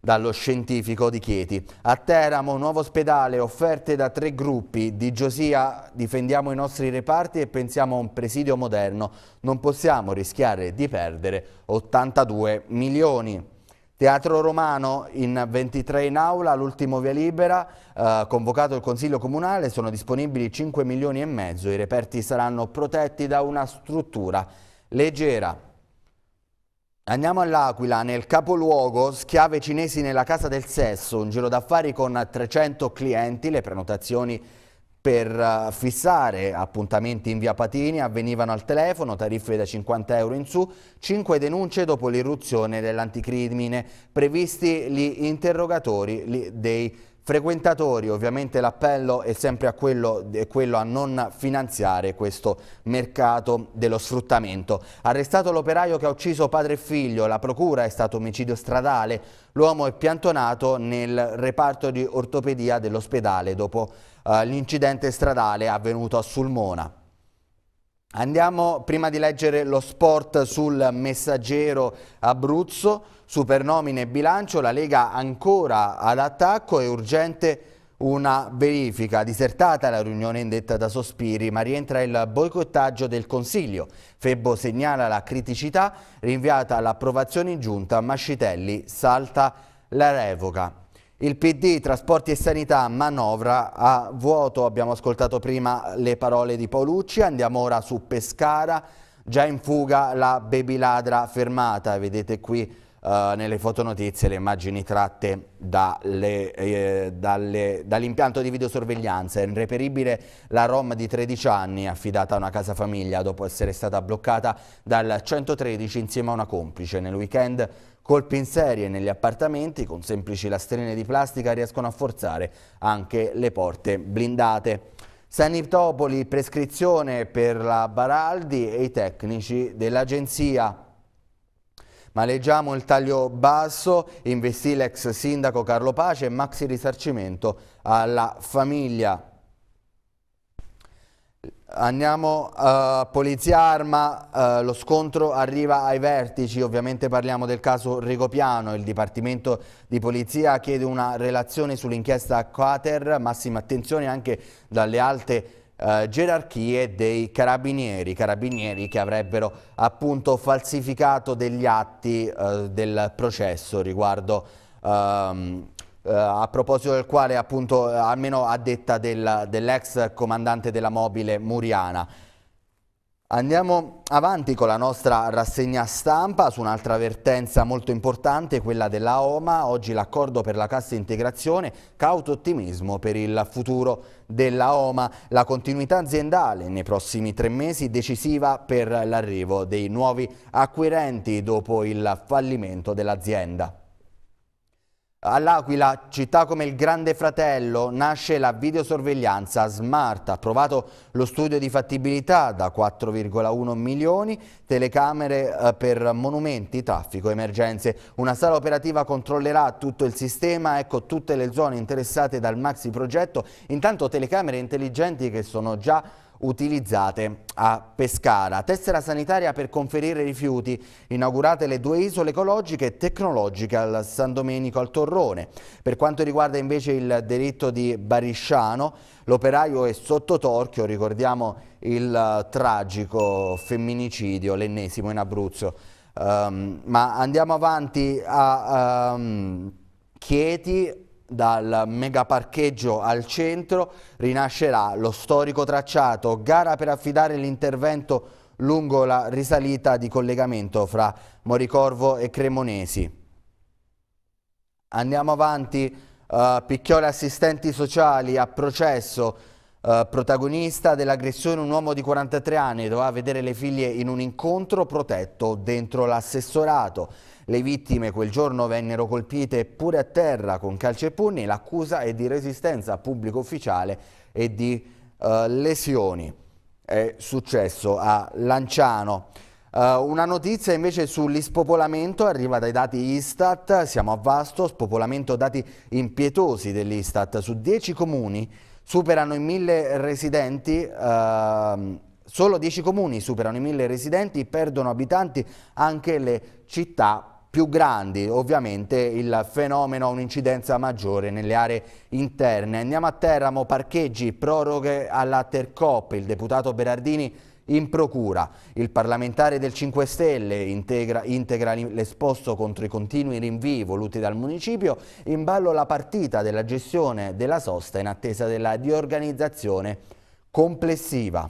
dallo scientifico di Chieti. A Teramo, nuovo ospedale, offerte da tre gruppi. Di Giosia difendiamo i nostri reparti e pensiamo a un presidio moderno. Non possiamo rischiare di perdere 82 milioni. Teatro Romano in 23 in aula, l'ultimo via libera, eh, convocato il Consiglio Comunale, sono disponibili 5 milioni e mezzo, i reperti saranno protetti da una struttura leggera. Andiamo all'Aquila, nel capoluogo, schiave cinesi nella casa del sesso, un giro d'affari con 300 clienti, le prenotazioni per eh, fissare appuntamenti in via Patini avvenivano al telefono, tariffe da 50 euro in su, 5 denunce dopo l'irruzione dell'anticrimine, previsti gli interrogatori dei frequentatori, ovviamente l'appello è sempre a quello, è quello, a non finanziare questo mercato dello sfruttamento. Arrestato l'operaio che ha ucciso padre e figlio, la procura è stato omicidio stradale, l'uomo è piantonato nel reparto di ortopedia dell'ospedale dopo eh, l'incidente stradale avvenuto a Sulmona. Andiamo prima di leggere lo sport sul messaggero Abruzzo, supernomine e bilancio, la Lega ancora all'attacco, è urgente una verifica, disertata la riunione indetta da Sospiri, ma rientra il boicottaggio del Consiglio. Febbo segnala la criticità, rinviata l'approvazione in giunta, Mascitelli salta la revoca. Il PD, trasporti e sanità, manovra a vuoto. Abbiamo ascoltato prima le parole di Paolucci, andiamo ora su Pescara. Già in fuga la babyladra fermata, vedete qui Uh, nelle fotonotizie le immagini tratte dalle, eh, dalle, dall'impianto di videosorveglianza. È irreperibile la Rom di 13 anni affidata a una casa famiglia dopo essere stata bloccata dal 113 insieme a una complice. Nel weekend Colpi in serie negli appartamenti con semplici lastrine di plastica riescono a forzare anche le porte blindate. Sanitopoli, prescrizione per la Baraldi e i tecnici dell'agenzia. Ma leggiamo il taglio basso, investì l'ex sindaco Carlo Pace e maxi risarcimento alla famiglia. Andiamo, uh, polizia arma, uh, lo scontro arriva ai vertici, ovviamente parliamo del caso Rigopiano, il Dipartimento di Polizia chiede una relazione sull'inchiesta Quater, massima attenzione anche dalle alte uh, gerarchie dei carabinieri, carabinieri che avrebbero appunto falsificato degli atti del processo riguardo um, Uh, a proposito del quale appunto eh, almeno a detta del, dell'ex comandante della mobile Muriana. Andiamo avanti con la nostra rassegna stampa su un'altra avvertenza molto importante, quella della OMA. Oggi l'accordo per la cassa integrazione, cauto ottimismo per il futuro della OMA. La continuità aziendale nei prossimi tre mesi decisiva per l'arrivo dei nuovi acquirenti dopo il fallimento dell'azienda. All'Aquila, città come il Grande Fratello, nasce la videosorveglianza smart, approvato lo studio di fattibilità da 4,1 milioni, telecamere eh, per monumenti, traffico, emergenze. Una sala operativa controllerà tutto il sistema, ecco tutte le zone interessate dal maxi progetto, intanto telecamere intelligenti che sono già utilizzate a Pescara. Tessera sanitaria per conferire rifiuti, inaugurate le due isole ecologiche e tecnologiche al San Domenico al Torrone. Per quanto riguarda invece il delitto di Barisciano, l'operaio è sotto torchio, ricordiamo il eh, tragico femminicidio, l'ennesimo in Abruzzo. Um, ma andiamo avanti a um, Chieti, dal megaparcheggio al centro rinascerà lo storico tracciato, gara per affidare l'intervento lungo la risalita di collegamento fra Moricorvo e Cremonesi. Andiamo avanti, uh, Picchioli assistenti sociali a processo, uh, protagonista dell'aggressione un uomo di 43 anni doveva vedere le figlie in un incontro protetto dentro l'assessorato. Le vittime quel giorno vennero colpite pure a terra con calci e pugni. L'accusa è di resistenza a pubblico ufficiale e di uh, lesioni. È successo a Lanciano. Uh, una notizia invece sull'ispopolamento arriva dai dati Istat, siamo a vasto, spopolamento dati impietosi dell'Istat, su 10 comuni superano i 1000 residenti, uh, solo 10 comuni superano i 1000 residenti, perdono abitanti anche le città più grandi, ovviamente il fenomeno ha un'incidenza maggiore nelle aree interne. Andiamo a Teramo, parcheggi, proroghe alla Tercop, il deputato Berardini in procura. Il parlamentare del 5 Stelle integra, integra l'esposto contro i continui rinvii voluti dal municipio, in ballo la partita della gestione della sosta in attesa della riorganizzazione complessiva.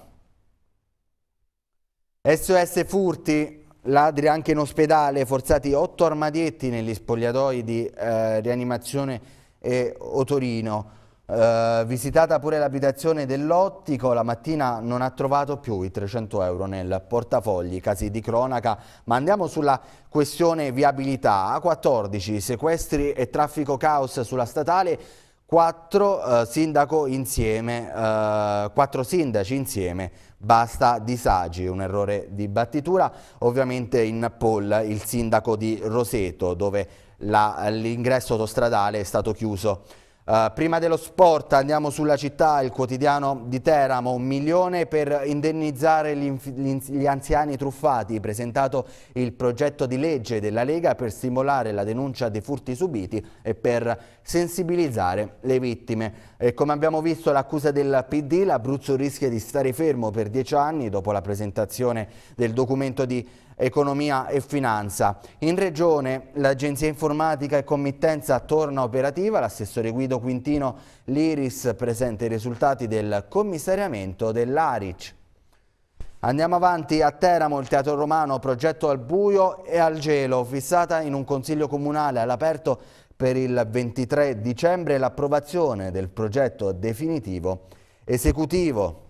SOS Furti, Ladri anche in ospedale, forzati otto armadietti negli spogliatoi di eh, rianimazione e Otorino. Eh, visitata pure l'abitazione dell'ottico, la mattina non ha trovato più i 300 euro nel portafogli, casi di cronaca, ma andiamo sulla questione viabilità, A14, sequestri e traffico caos sulla statale, 4 eh, sindaco insieme, eh, 4 sindaci insieme Basta disagi, un errore di battitura. Ovviamente in poll il sindaco di Roseto, dove l'ingresso autostradale è stato chiuso. Uh, prima dello sport andiamo sulla città, il quotidiano di Teramo, un milione per indennizzare gli, gli, anziani truffati, presentato il progetto di legge della Lega per stimolare la denuncia dei furti subiti e per sensibilizzare le vittime. E come abbiamo visto l'accusa del PD, l'Abruzzo rischia di stare fermo per dieci anni dopo la presentazione del documento di economia e finanza. In regione l'agenzia informatica e committenza torna operativa, l'assessore Guido Quintino Liris presenta i risultati del commissariamento dell'Aric. Andiamo avanti a Teramo, il Teatro Romano, progetto al buio e al gelo, fissata in un consiglio comunale all'aperto per il 23 dicembre l'approvazione del progetto definitivo esecutivo.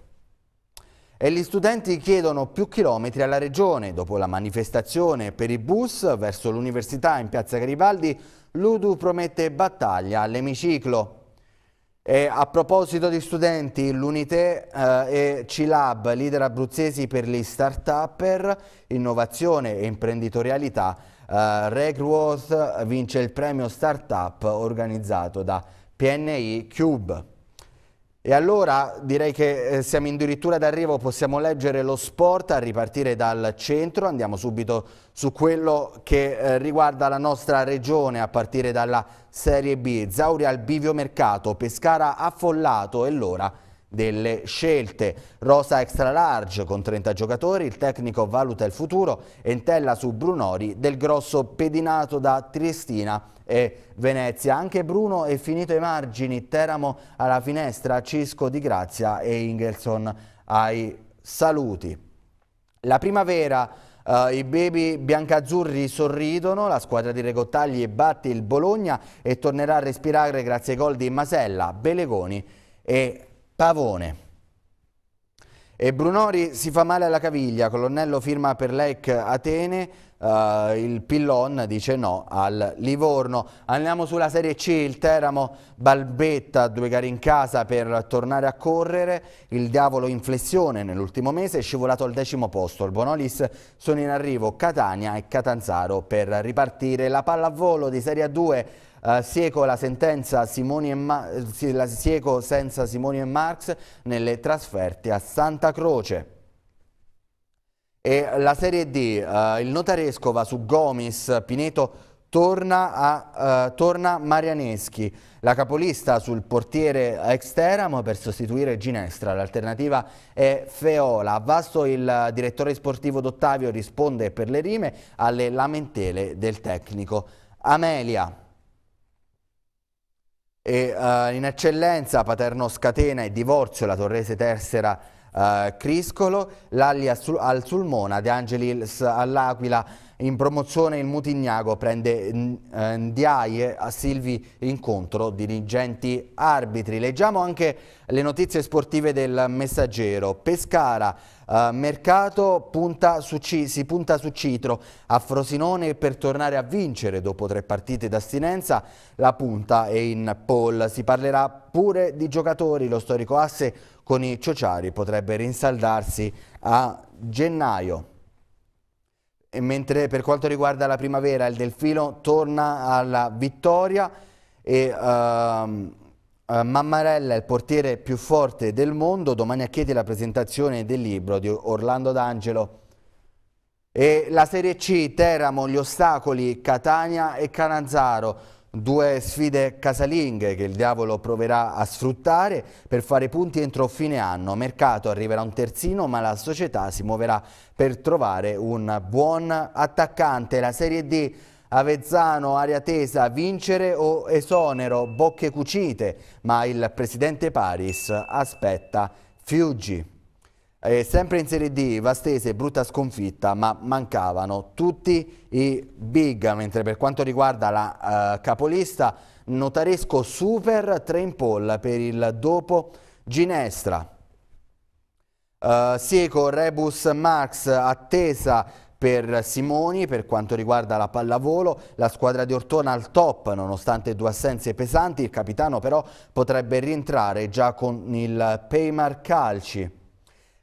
E gli studenti chiedono più chilometri alla Regione. Dopo la manifestazione per i bus verso l'università in piazza Garibaldi, l'Udu promette battaglia all'emiciclo. E a proposito di studenti, l'Unite eh, e CILAB, leader abruzzesi per gli start-upper, innovazione e imprenditorialità, eh, Regworth vince il premio start-up organizzato da PNI Cube. E allora direi che eh, siamo addirittura d'arrivo, possiamo leggere lo sport a ripartire dal centro, andiamo subito su quello che eh, riguarda la nostra regione a partire dalla Serie B, Zauri al bivio mercato, Pescara affollato e l'ora delle scelte. Rosa extra large con 30 giocatori, il tecnico valuta il futuro e intella su Brunori del grosso pedinato da Triestina e Venezia. Anche Bruno è finito ai margini, Teramo alla finestra, Cisco di Grazia e Ingelson ai saluti. La primavera... Uh, I baby biancazzurri sorridono, la squadra di Regottagli batte il Bologna e tornerà a respirare grazie ai gol di Masella, Belegoni e Pavone. E Brunori si fa male alla caviglia, Colonnello firma per l'EC Atene, eh, il Pillon dice no al Livorno. Andiamo sulla Serie C, il Teramo balbetta due gare in casa per tornare a correre, il diavolo in flessione nell'ultimo mese è scivolato al decimo posto, il Bonolis sono in arrivo Catania e Catanzaro per ripartire la palla a volo di Serie A2 eh, Sieco, la sentenza eh, la Sieco senza Simoni e Marx nelle trasferte a Santa Croce. E la Serie D, uh, il notaresco va su Gomis, Pineto torna, a, uh, torna Marianeschi, la capolista sul portiere Exteramo per sostituire Ginestra, l'alternativa è Feola. A Vasto il direttore sportivo d'Ottavio risponde per le rime alle lamentele del tecnico. Amelia. E, uh, in eccellenza Paterno Scatena e Divorzio, la Torrese Tersera uh, eh, Criscolo, l'Alli al Sulmona, De Angelis all'Aquila, in promozione il Mutignago prende mm, eh, Ndiaye a Silvi incontro dirigenti arbitri. Leggiamo anche le notizie sportive del messaggero. Pescara eh, mercato punta su, si punta su Citro, a Frosinone per tornare a vincere dopo tre partite d'astinenza, la punta è in pole. Si parlerà pure di giocatori, lo storico asse con i Ciociari potrebbe rinsaldarsi a gennaio. E mentre per quanto riguarda la primavera il Delfino torna alla vittoria e... Uh, Uh, Mammarella è il portiere più forte del mondo, domani a Chieti la presentazione del libro di Orlando D'Angelo. E la Serie C, Teramo, gli ostacoli, Catania e Caranzaro, due sfide casalinghe che il diavolo proverà a sfruttare per fare punti entro fine anno. Mercato arriverà un terzino ma la società si muoverà per trovare un buon attaccante. La Serie D Avezzano, aria tesa, vincere o esonero, bocche cucite, ma il presidente Paris aspetta Fiuggi. E sempre in Serie D, Vastese, brutta sconfitta, ma mancavano tutti i big, mentre per quanto riguarda la uh, capolista, notaresco super 3 in poll per il dopo Ginestra. Uh, Sieco, Rebus Marx, attesa per Simoni per quanto riguarda la pallavolo, la squadra di Ortona al top nonostante due assenze pesanti, il capitano però potrebbe rientrare già con il Peymar Calci.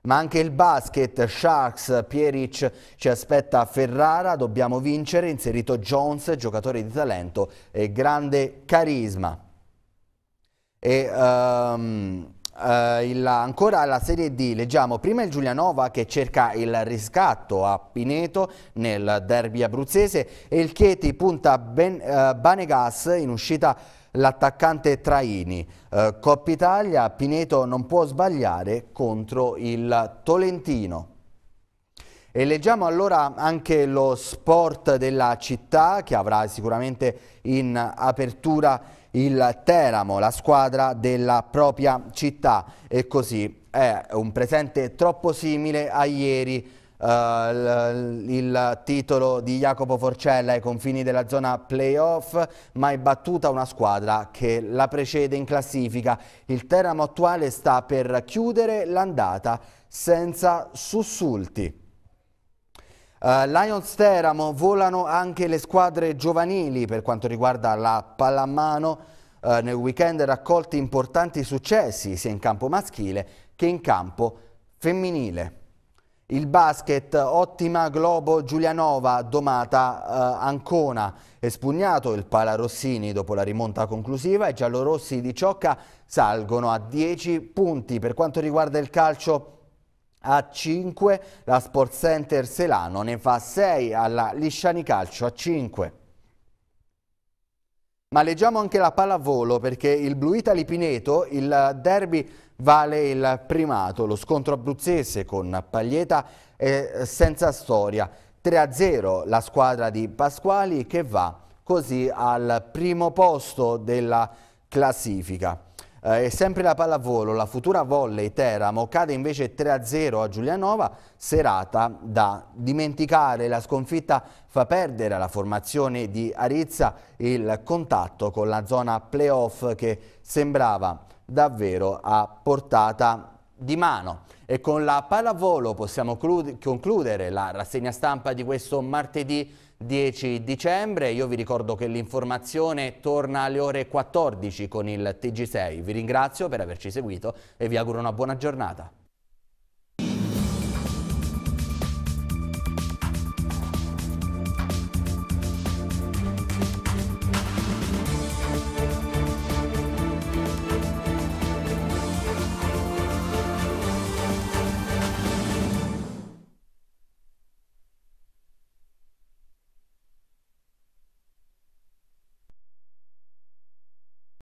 Ma anche il basket, Sharks, Pieric ci aspetta a Ferrara, dobbiamo vincere, inserito Jones, giocatore di talento e grande carisma. E, um, Uh, il, ancora alla Serie D leggiamo prima il Giulianova che cerca il riscatto a Pineto nel derby abruzzese e il Chieti punta ben, uh, Banegas in uscita l'attaccante Traini. Uh, Coppa Italia, Pineto non può sbagliare contro il Tolentino. E leggiamo allora anche lo sport della città che avrà sicuramente in apertura il Teramo, la squadra della propria città e così è un presente troppo simile a ieri Uh, eh, il, il titolo di Jacopo Forcella ai confini della zona playoff, ma è battuta una squadra che la precede in classifica. Il Teramo attuale sta per chiudere l'andata senza sussulti. Uh, Lions Teramo volano anche le squadre giovanili per quanto riguarda la pallamano. Uh, nel weekend raccolti importanti successi sia in campo maschile che in campo femminile. Il basket, ottima Globo Giulianova, domata eh, Ancona. Espugnato il pala Rossini dopo la rimonta conclusiva i giallorossi di Ciocca salgono a 10 punti. Per quanto riguarda il calcio a 5, la Sport Center Selano ne fa 6 alla Lisciani Calcio a 5. Ma leggiamo anche la pallavolo perché il Blue Italy Pineto, il derby vale il primato, lo scontro abruzzese con Paglieta è senza storia. 3-0 la squadra di Pasquali che va così al primo posto della classifica. Eh, e sempre la pallavolo, la futura volley Teramo cade invece 3-0 a Giulianova, serata da dimenticare. La sconfitta fa perdere alla formazione di Arizza il contatto con la zona playoff che sembrava davvero a portata di mano. E con la pallavolo possiamo concludere la rassegna stampa di questo martedì 10 dicembre. Io vi ricordo che l'informazione torna alle ore 14 con il TG6. Vi ringrazio per averci seguito e vi auguro una buona giornata.